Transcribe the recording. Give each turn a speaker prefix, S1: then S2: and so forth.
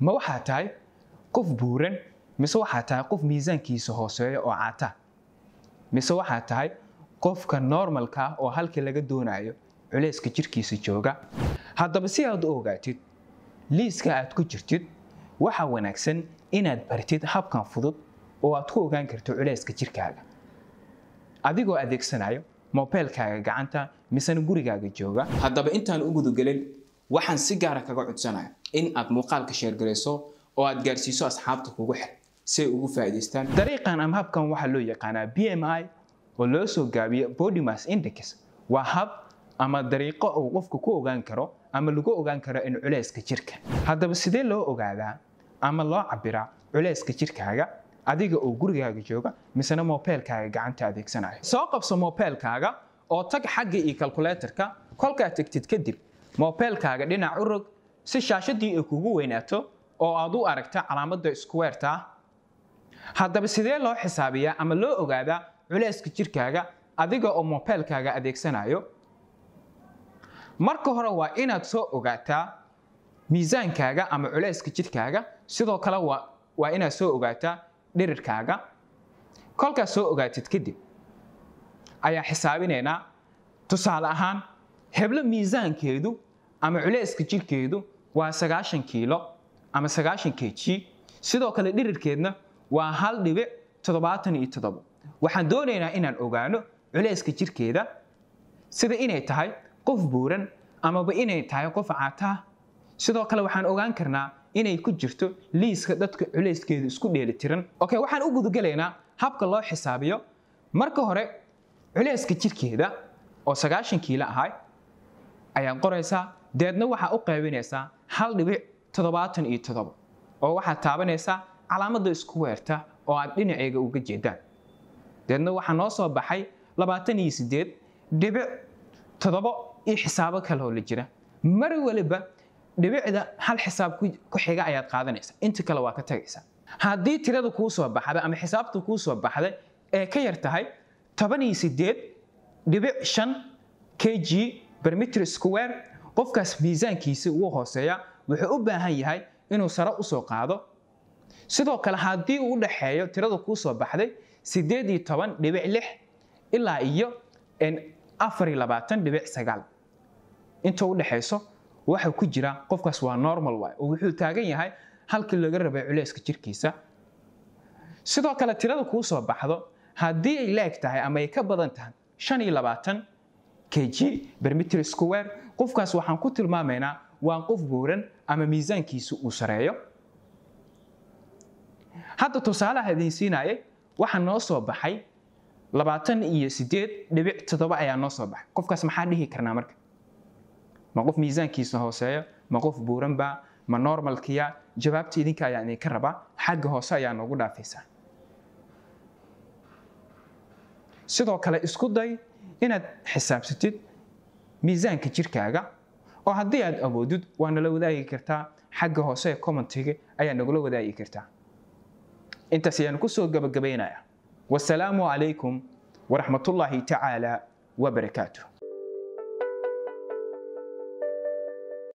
S1: ma waxaa tahay qof buuran mise waxaa tahay qof miisaankiisa hooseeya oo cata mise waxaa tahay qofka normalkaa ah oo halkii laga doonayo culeyska jirkiisa jooga haddaba si aad u ogaatid liiska aad ku jirtid waxaa wanaagsan inaad bartid habkan fudud oo aad ku ogaan karto culayska jirkaaga adigoo adeegsanayo mobeylkaaga gacanta misena gurigaaga jooga haddaba intaan u gudagelin waxaan si gaara ah kaga codsanaya in aad muuqaalka sheergarayso oo aad gaarsiiso asxaabta kugu xir si ay ugu faa'iidaystaan dariiqan ama habkan waxaa loo yaqaanaa b m i oo loo soo gaabiyo body index waa hab ama dariiqo uu qofku ku ogaan karo ama lagu ogaan karo in culayska jirka haddaba sidee loo ogaadaa ama loo cabiraa culayska jirkaaga adiga oo gurigaaga jooga misena mobeelkaaga gacanta adeegsanayo soo qabso mobeelkaaga oo tag xagga iyo calculatorka kolkaad tegtid kadib mobeelkaaga dhinac u si shaashadii ay kugu weynaato oo aad u aragta calaamada squareta haddaba sidee loo xisaabiyaa ama loo ogaadaa culayska jirkaaga adiga oo mobeelkaaga adeegsanayo marka hore waa inaad soo ogaataa miisaankaaga ama culayska jirkaaga sidoo kale waa inaad soo ogaataa dhirirkaaga kolkaas soo ogaatid kadib ayaa xisaabinaynaa tusaale ahaan heblo miisaankeedu ama culayska jirkeedu waa sagaashan kiilo ama sagaashan k g sidoo kale dhirirkeedna waa hal dhibic toddobaatan iyo toddobo waxaan doonaynaa inaan ogaano culayska jirkeeda sida inay tahay qof buuran amaba inay tahay qof cataah sidoo kale waxaan ogaan karnaa inay ku jirto liiska dadka culayskeedu isku dheeli tiran okay waxaan u gudagelaynaa habka loo xisaabiyo marka hore culayska jirkeeda oo sagaashan kiilo ahay ayaan qoraysaa deedna waxaa u qaybinaysaa hal dhibic toddobaatan iyo toddoba oo waxaad taabanaysaa calaamadda isku weerta oo aad dhinaceyga uga jeedaan deedna waxaa noo soo baxay labaatan iyo sideed dhibic toddobo iyo xisaabo kale oo la jira mar waliba dhibicda hal xisaab ku xiga ayaad qaadanaysaa inta kale waa ka tagaysaa haddii tirada kuu soo baxda ama xisaabta kuu soo baxday ee ka yar tahay toban iyo sideed dhibic shan k g bermitr square qofkaas miisaankiisa wuu hooseeyaa wuxuu u baahan yahay inuu sare usoo qaado sidoo kale haddii uu udhaxeeyo tirada kuu baxday sideed iyo toban dhibic lix ilaa iyo afar iyo labaatan dhibic sagaal inta udhexayso waxa ku jira qofkaas waa normal way oo wuxuu taagan yahay halkii laga rabay culayska jirkiisa sidoo kale tirada kuu baxdo haddii ay laeg tahay ama ay ka badan tahay shan iyo labaatan kg bermitr square qofkaas waxaan ku tilmaamaynaa waa qof buuran ama miisaankiisu uu sareeyo hadda tusaalaha idiin siinaayay waxaa noo soo baxay labaatan iyo sideed dhibic toddoba ayaa noo soo baxay qofkaas maxaa dhihi karnaa marka ma qof miisaankiisa hooseeya ma qof buuranba ma normalkiya jawaabta idinka ayaa idinka rabaa xagga hoose ayaa noogu dhaafaysaa sidoo kale isku day inaad xisaabsatid miisaanka jirkaaga oo haddii aad awoodid waa nala wadaagi kartaa xagga hoose ee commentiga ayaa nagula wadaagi kartaa intaas ayaan kusoo gabagabaynayaa wasalaamu calaykum waraxmatullaahi tacaala wabarakaatuh